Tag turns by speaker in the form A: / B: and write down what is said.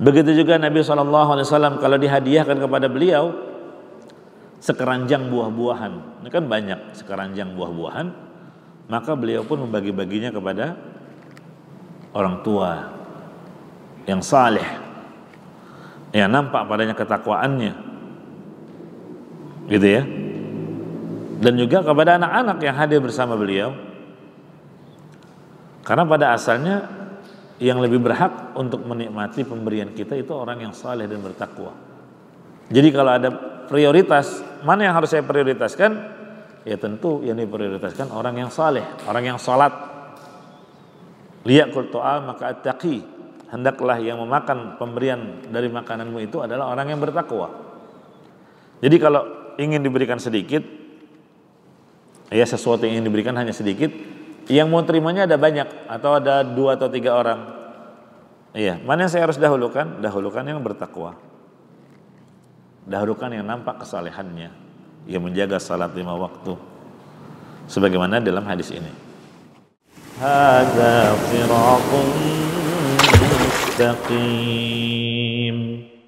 A: Begitu juga Nabi SAW kalau dihadiahkan kepada beliau sekeranjang buah-buahan. Ini kan banyak sekeranjang buah-buahan. Maka beliau pun membagi-baginya kepada orang tua yang saleh. Yang nampak padanya ketakwaannya. Gitu ya. Dan juga kepada anak-anak yang hadir bersama beliau. Karena pada asalnya yang lebih berhak untuk menikmati pemberian kita itu orang yang saleh dan bertakwa. Jadi kalau ada prioritas, mana yang harus saya prioritaskan? Ya tentu yang diprioritaskan orang yang saleh, orang yang salat. Liyakul ta'am maka attaqi. Hendaklah yang memakan pemberian dari makananmu itu adalah orang yang bertakwa. Jadi kalau ingin diberikan sedikit, ya sesuatu yang ingin diberikan hanya sedikit, yang mau terimanya ada banyak atau ada dua atau tiga orang. Iya, mana yang saya harus dahulukan? Dahulukan yang bertakwa. Dahulukan yang nampak kesalehannya, yang menjaga salat lima waktu. Sebagaimana dalam hadis ini. mustaqim.